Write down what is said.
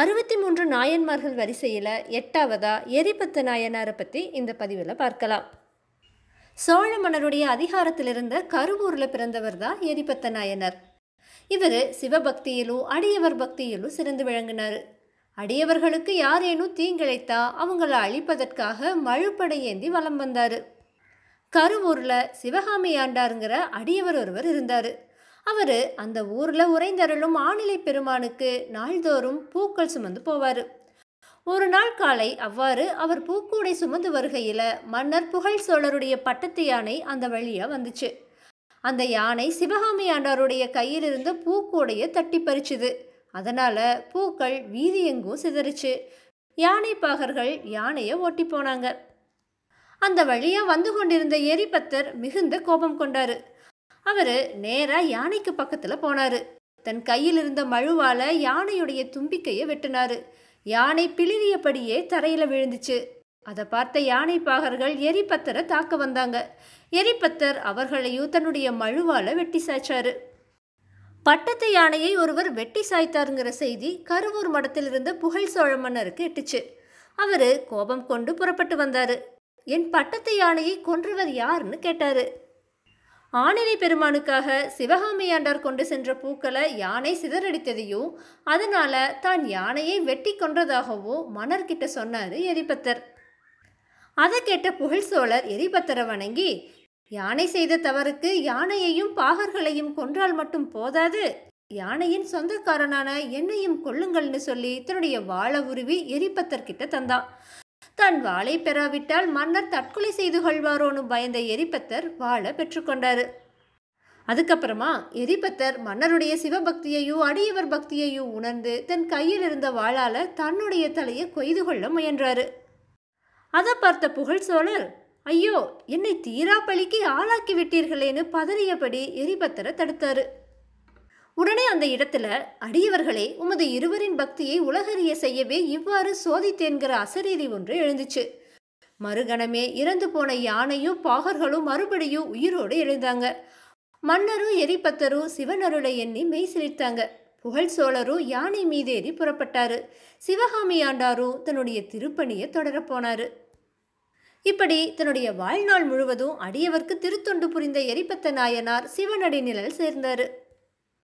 அறுபத்தி மூன்று நாயன்மார்கள் வரிசையில் எட்டாவதா எரிபத்து நாயனாரை பற்றி இந்த பதிவில் பார்க்கலாம் சோழ மன்னருடைய அதிகாரத்தில் இருந்த கருவூரில் பிறந்தவர் தான் எரிபத்த நாயனர் இவர் சிவபக்தியிலும் அடியவர் பக்தியிலும் சிறந்து விளங்கினார் அடியவர்களுக்கு யாரேனும் தீங்கிழைத்தா அவங்கள அழிப்பதற்காக மழுப்படை ஏந்தி வலம் வந்தார் கருவூரில் சிவகாமி ஆண்டாருங்கிற அடியவர் ஒருவர் இருந்தார் அவர் அந்த ஊரில் உறைந்தருளும் ஆணிலை பெருமானுக்கு நாள்தோறும் பூக்கள் சுமந்து போவார் ஒரு நாள் காலை அவ்வாறு அவர் பூக்கூடை சுமந்து வருகையில் மன்னர் புகழ் சோழருடைய பட்டத்து யானை அந்த வழியாக வந்துச்சு அந்த யானை சிவகாமி ஆண்டாருடைய கையிலிருந்து பூக்கூடையை தட்டி பறிச்சுது அதனால் பூக்கள் வீதி எங்கும் சிதறிச்சு யானை பாகர்கள் யானையை ஓட்டி போனாங்க அந்த வழியாக வந்து கொண்டிருந்த எரிபத்தர் மிகுந்த கோபம் கொண்டாரு அவர் நேராக யானைக்கு பக்கத்தில் போனார் தன் கையில் இருந்த மழுவால் யானையுடைய தும்பிக்கையை வெட்டினார் யானை பிளிரியபடியே தரையில் விழுந்துச்சு அதை பார்த்த யானை பாகர்கள் எரிபத்தரை தாக்க வந்தாங்க எரிபத்தர் அவர்களையும் தன்னுடைய மழுவால் வெட்டி சாய்ச்சார் பட்டத்து யானையை ஒருவர் வெட்டி சாய்த்தாருங்கிற செய்தி கருவூர் மடத்திலிருந்து புகழ் சோழ மன்னருக்கு எட்டுச்சு அவர் கோபம் கொண்டு புறப்பட்டு வந்தார் என் பட்டத்து யானையை கொன்றவர் யாருன்னு கேட்டாரு ஆனிலை பெருமானுக்காக சிவகாமியாண்டார் கொண்டு சென்ற பூக்களை யானை சிதறடித்ததையும் அதனால தான் யானையை வெட்டி கொன்றதாகவும் கிட்ட சொன்னார் எரிபத்தர் அதை கேட்ட புகழ் சோழர் எரிபத்தரை வணங்கி யானை செய்த தவறுக்கு யானையையும் பாகர்களையும் கொன்றால் மட்டும் போதாது யானையின் சொந்தக்காரனான என்னையும் கொள்ளுங்கள்னு சொல்லி தன்னுடைய வாழ உருவி எரிபத்தர்கிட்ட தந்தான் தன் வாளை பெறாவிட்டால் மன்னர் தற்கொலை செய்து கொள்வாரோன்னு பயந்த எரிபத்தர் வாழை பெற்றுக்கொண்டார் அதுக்கப்புறமா எரிபத்தர் மன்னருடைய சிவபக்தியையோ அடியவர் பக்தியையோ உணர்ந்து தன் கையில் இருந்த வாளால் தன்னுடைய தலையை கொய்து கொள்ள முயன்றாரு அதை பார்த்த புகழ் சோழர் ஐயோ என்னை தீரா பழிக்கு ஆளாக்கி விட்டீர்களேன்னு பதறியபடி எரிபத்தரை தடுத்தாரு உடனே அந்த இடத்துல அடியவர்களே உமது இருவரின் பக்தியை உலகறிய செய்யவே இவ்வாறு சோதித்தேன்கிற அசரீதி ஒன்று எழுந்துச்சு மறுகணமே இறந்து போன யானையும் பாகர்களும் மறுபடியும் உயிரோடு எழுந்தாங்க மன்னரும் எரிபத்தரும் சிவனருளை எண்ணி மெய் சிரித்தாங்க புகழ் சோழரும் யானை மீதேறி புறப்பட்டாரு சிவகாமி ஆண்டாரும் தன்னுடைய திருப்பணியை தொடரப்போனாரு இப்படி தன்னுடைய வாழ்நாள் முழுவதும் அடியவர்க்கு திருத்தொண்டு புரிந்த எரிபத்த நாயனார் சிவனடி நிழல் சேர்ந்தாரு